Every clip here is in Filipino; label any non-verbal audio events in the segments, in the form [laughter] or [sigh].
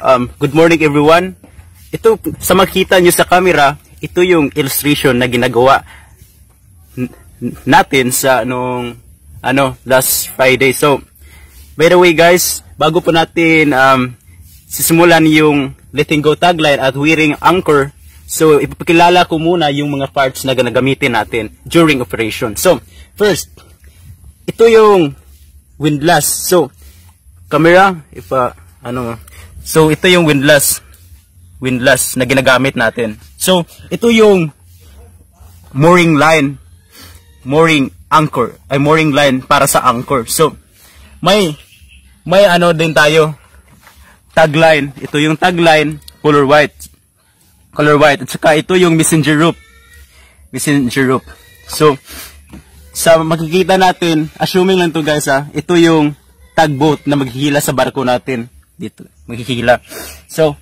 Um, good morning everyone. Ito, sa makita nyo sa camera, ito yung illustration na ginagawa natin sa nung ano, last Friday. So, by the way guys, bago po natin um, sisimulan yung letting go tagline at wearing anchor, so ipapakilala ko muna yung mga parts na gagamitin natin during operation. So, first, ito yung windlass. So, camera, if uh, ano, So ito yung windlass. Windlass na ginagamit natin. So ito yung mooring line. Mooring anchor. Ay mooring line para sa anchor. So may may ano din tayo. Tagline. Ito yung tagline. Color white. Color white. At saka ito yung messenger rope. Messenger rope. So sa makikita natin, assuming lang to guys ha, ah, ito yung tagboat na maghihila sa barko natin dito maghihila. So,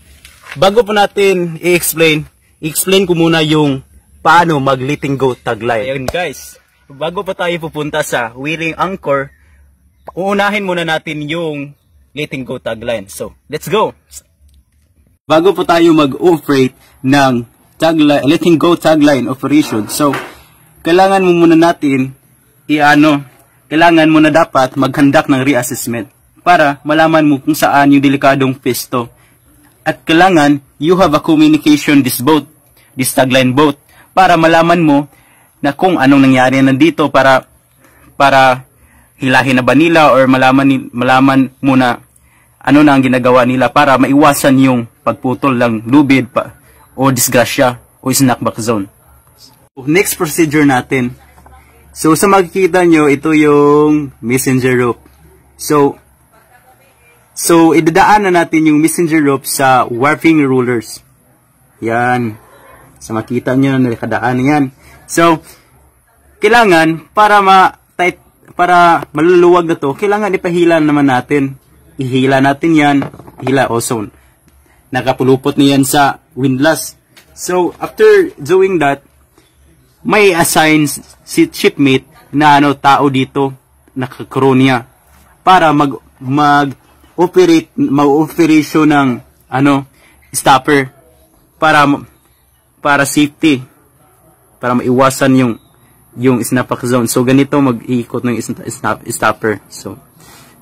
bago po natin i-explain, explain ko muna yung paano mag-letting go tagline. Ayun guys, bago pa tayo pupunta sa willing anchor, uunahin muna natin yung letting go tagline. So, let's go! Bago po tayo mag-operate ng tagline, letting go tagline operation, so, kailangan mo muna natin i-ano, kailangan muna dapat maghandak ng reassessment para malaman mo kung saan yung delikadong pisto. At kailangan, you have a communication this boat, this tagline boat, para malaman mo na kung anong nangyari nandito para para hilahin na ba nila or malaman malaman mo na ano na ang ginagawa nila para maiwasan yung pagputol ng lubid pa o disgrasya o snackback zone. Next procedure natin. So sa makikita nyo, ito yung messenger rope. So So, idadaan na natin yung messenger rope sa warping rulers. Yan. Sa so, makita nyo, nakadaan yan. So, kailangan para ma tight para maluluwag na to, kailangan ipahila naman natin. Ihila natin yan. Hila ozone. Nakapulupot niyan sa windlass. So, after doing that, may assign si shipmate na ano tao dito na kakronia para mag mag operate ma-operasyon ng ano stopper para para safety para maiwasan yung yung snapback zone. So ganito mag-iikot ng snap stopper. So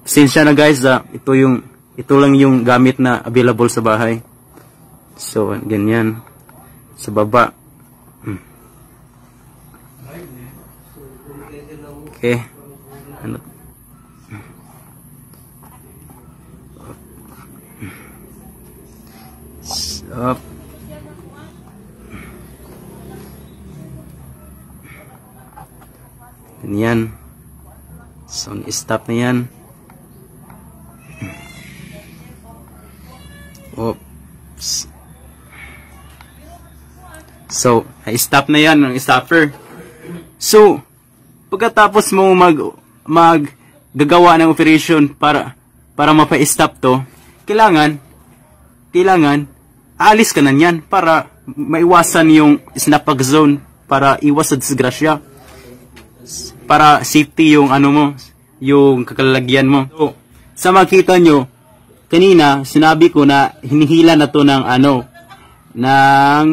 pasensya na guys, ah, ito yung ito lang yung gamit na available sa bahay. So ganyan sa baba. Hmm. Okay. up. Ganyan. So, stop na yan. Oops. So, i-stop na yan ng stopper. So, pagkatapos mo mag mag gagawa ng operation para para mapa-stop to, kailangan kailangan aalis ka na niyan para maiwasan yung snapback zone, para iwas sa disgrasya, para safety yung ano mo, yung kakalagyan mo. So, sa makita nyo, kanina sinabi ko na hinihila na to ng ano, ng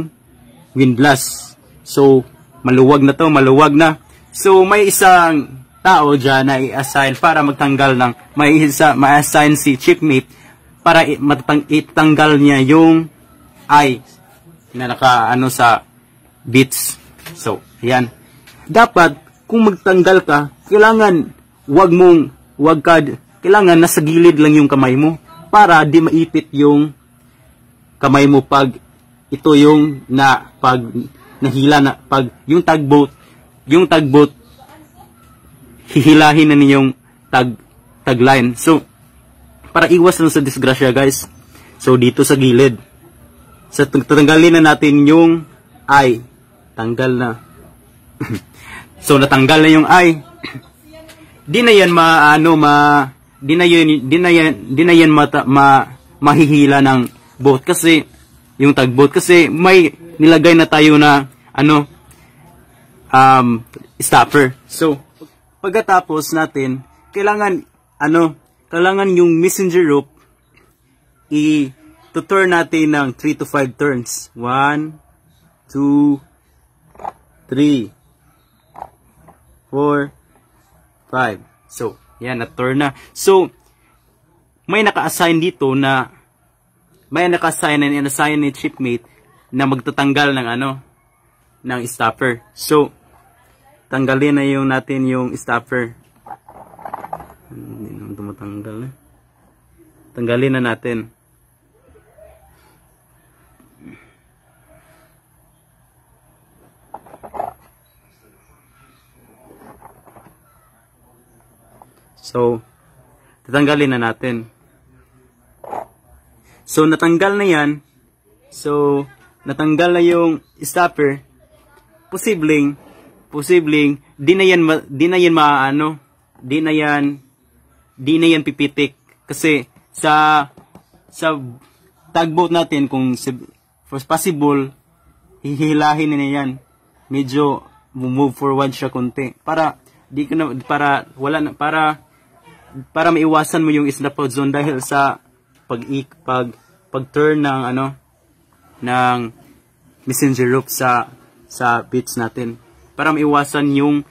windblast. So, maluwag na to, maluwag na. So, may isang tao dyan na i-assign para magtanggal ng may isa ma-assign si chipmate para itang, itanggal niya yung I na nakaano sa bits. So, ayan. Dapat, kung magtanggal ka, kailangan wag mong, wag ka, kailangan nasa gilid lang yung kamay mo para di maipit yung kamay mo pag ito yung na pag nahila na pag yung tugboat yung tugboat hihilahin na niyong tag tagline so para iwas lang sa disgrasya guys so dito sa gilid So, tatanggalin na natin yung I. Tanggal na. [coughs] so, natanggal na yung I. [coughs] di na yan ma, ano, ma, di na yan, di na yan, di na yan mata, ma, mahihila ng boat kasi, yung tagboat kasi may nilagay na tayo na, ano, um, stopper. So, pagkatapos natin, kailangan, ano, kailangan yung messenger rope, i, to turn natin ng 3 to 5 turns. 1, 2, 3, 4, 5. So, yan, na-turn na. So, may naka-assign dito na may naka-assign na in-assign ni chipmate na magtatanggal ng ano, ng stopper. So, tanggalin na yung natin yung stopper. Hindi naman tumatanggal eh. Tanggalin na natin. So, tatanggalin na natin. So, natanggal na yan. So, natanggal na yung stopper. Posibleng, posibleng, di na yan, di na yan maaano, di na yan, di na yan pipitik. Kasi, sa, sa tugboat natin, kung for possible, hihilahin na yan. Medyo, move forward siya konti. Para, di ka na, para, wala na, para, para maiwasan mo yung isla pod zone dahil sa pag pag pag turn ng ano ng messenger rope sa sa pitch natin para maiwasan yung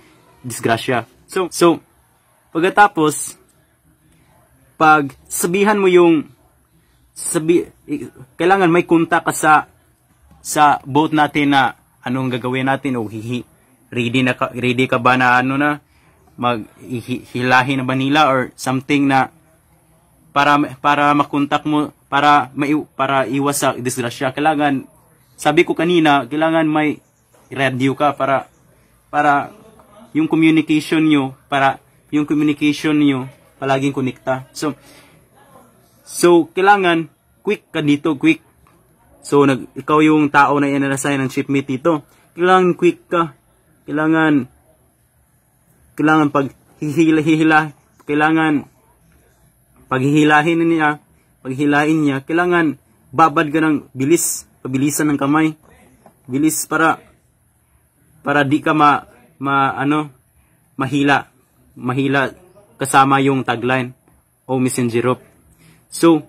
disgrasya. So so pagkatapos pag sabihan mo yung sabi kailangan may kunta ka sa sa boat natin na anong gagawin natin o hihi ready na ka, ready ka ba na ano na maghilahin na vanilla or something na para para makontak mo para mai, para iwas sa disgrasya kailangan sabi ko kanina kailangan may radio ka para para yung communication niyo para yung communication niyo palaging konekta so so kailangan quick ka dito quick so nag ikaw yung tao na inassign ng shipmate dito kailangan quick ka kailangan kailangan paghihila kailangan paghihilahin niya, paghihilahin niya, kailangan babad ka ng bilis, pabilisan ng kamay, bilis para para di ka ma, ma ano, mahila, mahila kasama yung tagline o messenger rope. So,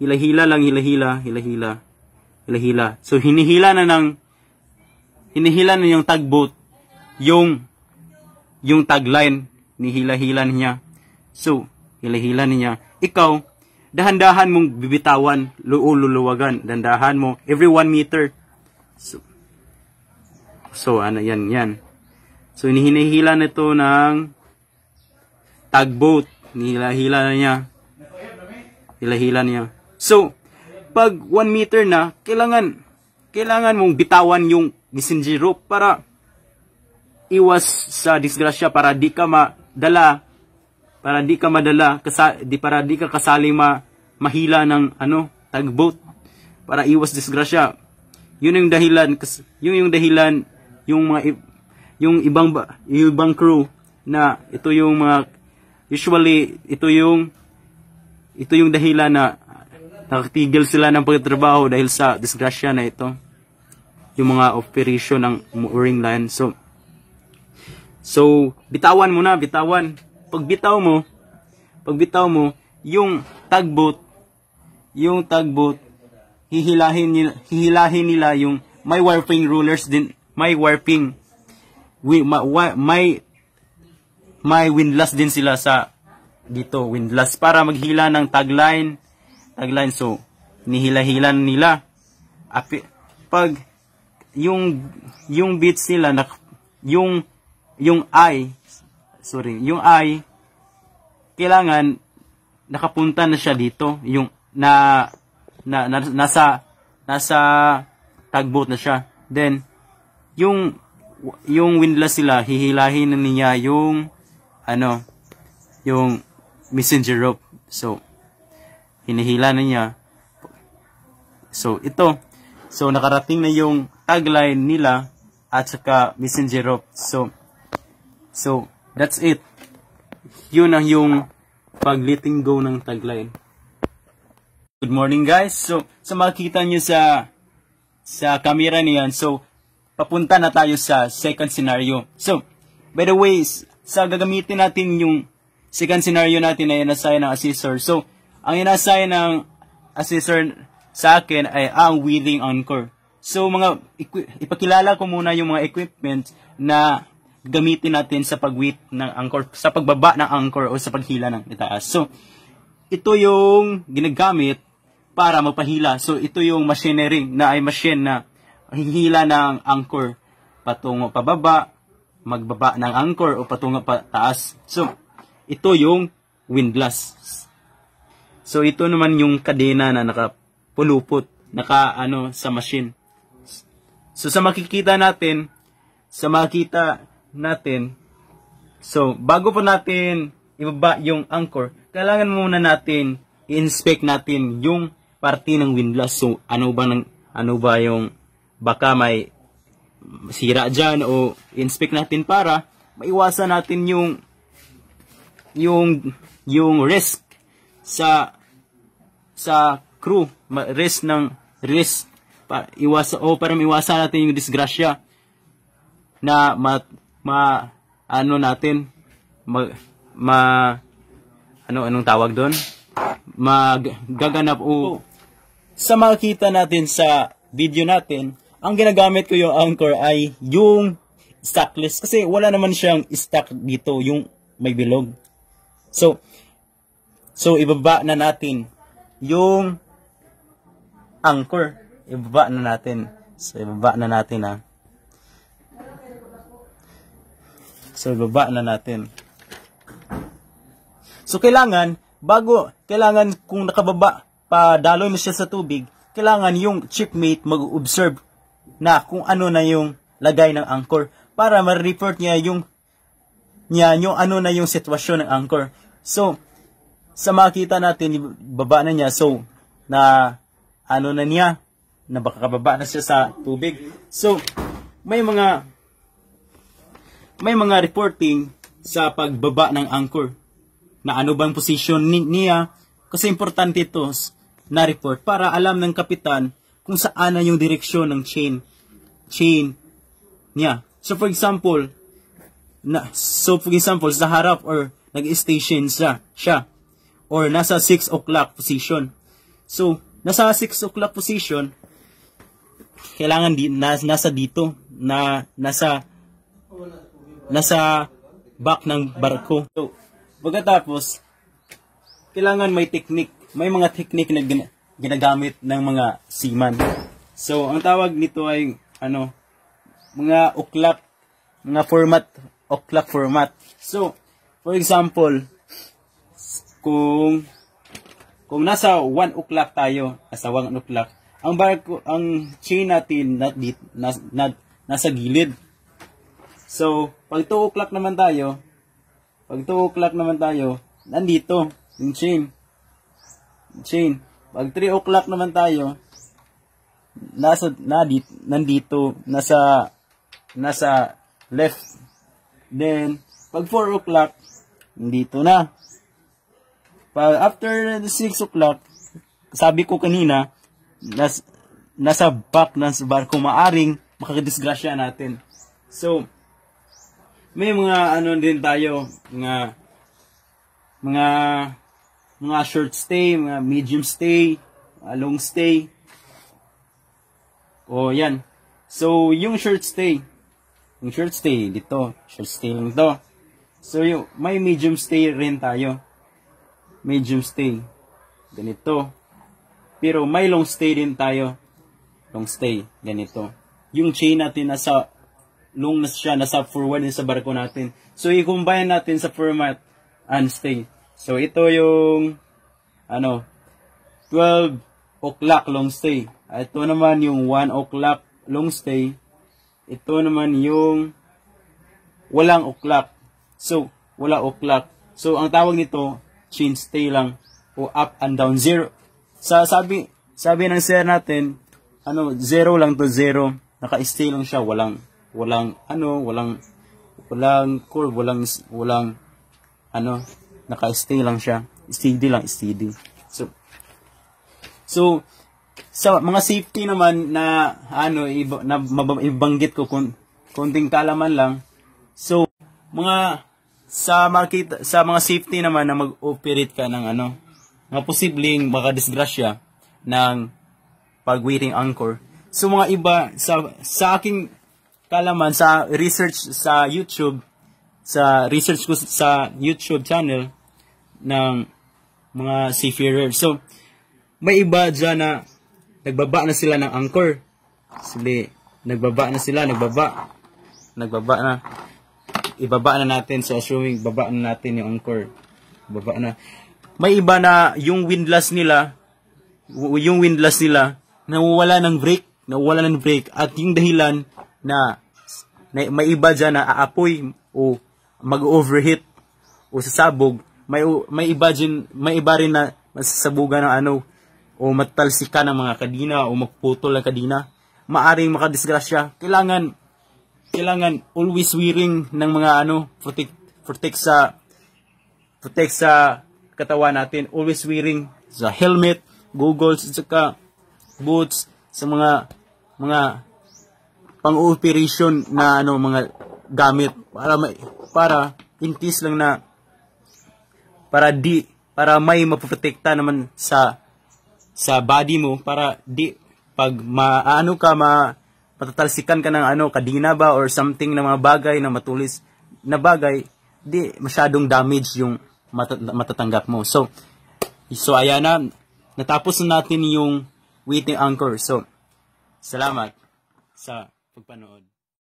hilahila lang, hilahila, hilahila, hilahila. So, hinihila na ng, hinihila na yung tagboat, yung yung tagline ni hilahilan niya. So, hilahilan niya, ikaw, dahan-dahan mong bibitawan, dahan-dahan mo, every one meter. So, so ano yan, yan. So, hinihila nito ng tagboat, Nihila-hila na niya. Hila-hila niya. So, pag 1 meter na, kailangan, kailangan mong bitawan yung messenger rope para iwas sa disgrasya para di ka madala para di ka madala kasa, di para di ka kasali ma, mahila ng ano tagboat para iwas disgrasya yun yung dahilan yung yung dahilan yung mga yung ibang yung ibang crew na ito yung mga usually ito yung ito yung dahilan na nakatigil sila ng pagtatrabaho dahil sa disgrasya na ito yung mga operation ng mooring line so So, bitawan mo na, bitawan. Pag bitaw mo, pag bitaw mo, yung tagboat, yung tagboat, hihilahin nila, hihilahin nila yung may warping rulers din, may warping, wi, ma, wa, may, may windlass din sila sa dito, windlass, para maghila ng tagline, tagline, so, nihilahilan nila. pag, yung, yung beats nila, na, yung, yung I, sorry, yung I, kailangan nakapunta na siya dito, yung na, na, na nasa nasa tagboat na siya. Then yung yung windlass sila, hihilahin na niya yung ano, yung messenger rope. So hinihila na niya. So ito, so nakarating na yung tagline nila at saka messenger rope. So So, that's it. Yun ang yung pag-letting go ng tagline. Good morning guys. So, sa so makikita nyo sa sa camera niyan, so papunta na tayo sa second scenario. So, by the way, sa gagamitin natin yung second scenario natin na inassign ng assessor. So, ang inassign ng assessor sa akin ay ang willing anchor. So, mga ipakilala ko muna yung mga equipment na gamitin natin sa pagwit ng anchor, sa pagbaba ng anchor o sa paghila ng itaas. So, ito yung ginagamit para magpahila. So, ito yung machinery na ay machine na hihila ng anchor patungo pababa, magbaba ng anchor o patungo pataas. So, ito yung windlass. So, ito naman yung kadena na nakapulupot, naka ano, sa machine. So, sa makikita natin, sa makita natin, so bago po natin ibaba yung anchor, kailangan muna natin i-inspect natin yung parte ng windlass. So ano ba, ng, ano ba yung baka may sira diyan o inspect natin para maiwasan natin yung yung yung risk sa sa crew risk ng risk para iwasan o para maiwasan natin yung disgrasya na mat, ma ano natin ma, ma ano anong tawag doon magaganap o oh, sa makita natin sa video natin ang ginagamit ko yung anchor ay yung stockless kasi wala naman siyang stock dito yung may bilog so so ibaba na natin yung anchor ibaba na natin so ibaba na natin ah So, ibaba na natin. So, kailangan, bago, kailangan kung nakababa, padaloy mo siya sa tubig, kailangan yung chipmate mag-observe na kung ano na yung lagay ng anchor para ma-report niya yung niya yung ano na yung sitwasyon ng anchor. So, sa makita natin, baba na niya. So, na ano na niya, na baka kababa na siya sa tubig. So, may mga may mga reporting sa pagbaba ng anchor na ano bang position ni niya kasi importante ito na report para alam ng kapitan kung saan na yung direksyon ng chain chain niya. So for example, na so for example sa harap or nag-station siya, siya or nasa 6 o'clock position. So nasa 6 o'clock position kailangan di, na, nasa dito na nasa nasa back ng barko. So, pagkatapos, kailangan may technique. May mga technique na gina ginagamit ng mga seaman. So, ang tawag nito ay, ano, mga uklap, mga format, uklap format. So, for example, kung kung nasa 1 o'clock tayo, nasa 1 o'clock, ang barko, ang chain natin na, na, na, nasa gilid. So, pag 2 o'clock naman tayo, pag 2 o'clock naman tayo, nandito, yung chain. Chain. Pag 3 o'clock naman tayo, nasa, nadit, nandito, nasa, nasa left. Then, pag 4 o'clock, nandito na. Pag after 6 o'clock, sabi ko kanina, nas, nasa back ng barko maaring makakadisgrasya natin. So, may mga ano din tayo, mga mga mga short stay, mga medium stay, mga long stay. O yan. So yung short stay, yung short stay dito, short stay lang to. So yung may medium stay rin tayo. Medium stay. Ganito. Pero may long stay din tayo. Long stay. Ganito. Yung chain natin nasa nung nas siya nasa for one sa barko natin. So i-combine natin sa format and stay. So ito yung ano 12 o'clock long stay. Ah, ito naman yung 1 o'clock long stay. Ito naman yung walang o'clock. So wala o'clock. So ang tawag nito chin stay lang o up and down zero. Sa sabi sabi ng sir natin ano zero lang to zero naka-stay lang siya walang walang ano, walang walang curve, walang walang ano, naka-stay lang siya. Steady lang, steady. So So sa mga safety naman na ano iba, na mabanggit ko kun, konting kalaman lang. So mga sa market sa mga safety naman na mag-operate ka ng ano, mga posibleng baka makadisgrasya ng pag-waiting anchor. So mga iba sa sa aking kalaman sa research sa YouTube, sa research ko sa YouTube channel ng mga seafarer. So, may iba dyan na nagbaba na sila ng anchor. Sili, nagbaba na sila, nagbaba. Nagbaba na. Ibaba na natin. So, assuming baba na natin yung anchor. Baba na. May iba na yung windlass nila, yung windlass nila, nawawala ng brake, nawawala ng brake. At yung dahilan na may, may iba dyan na aapoy o mag-overheat o sasabog. May, may, iba, dyan, may iba rin na masasabugan ng ano o matalsika ng mga kadina o magputol ng kadina. Maaring makadisgrasya. Kailangan kailangan always wearing ng mga ano protect, protect sa protect sa katawan natin. Always wearing sa helmet, goggles, at saka boots, sa mga mga pang-operation na ano mga gamit para may, para intis lang na para di para may mapoprotekta naman sa sa body mo para di pag maano ka ma patatalsikan ka ng ano kadina ba or something na mga bagay na matulis na bagay di masyadong damage yung mat matatanggap mo so so ayan na natapos na natin yung waiting anchor so salamat sa pagpanood.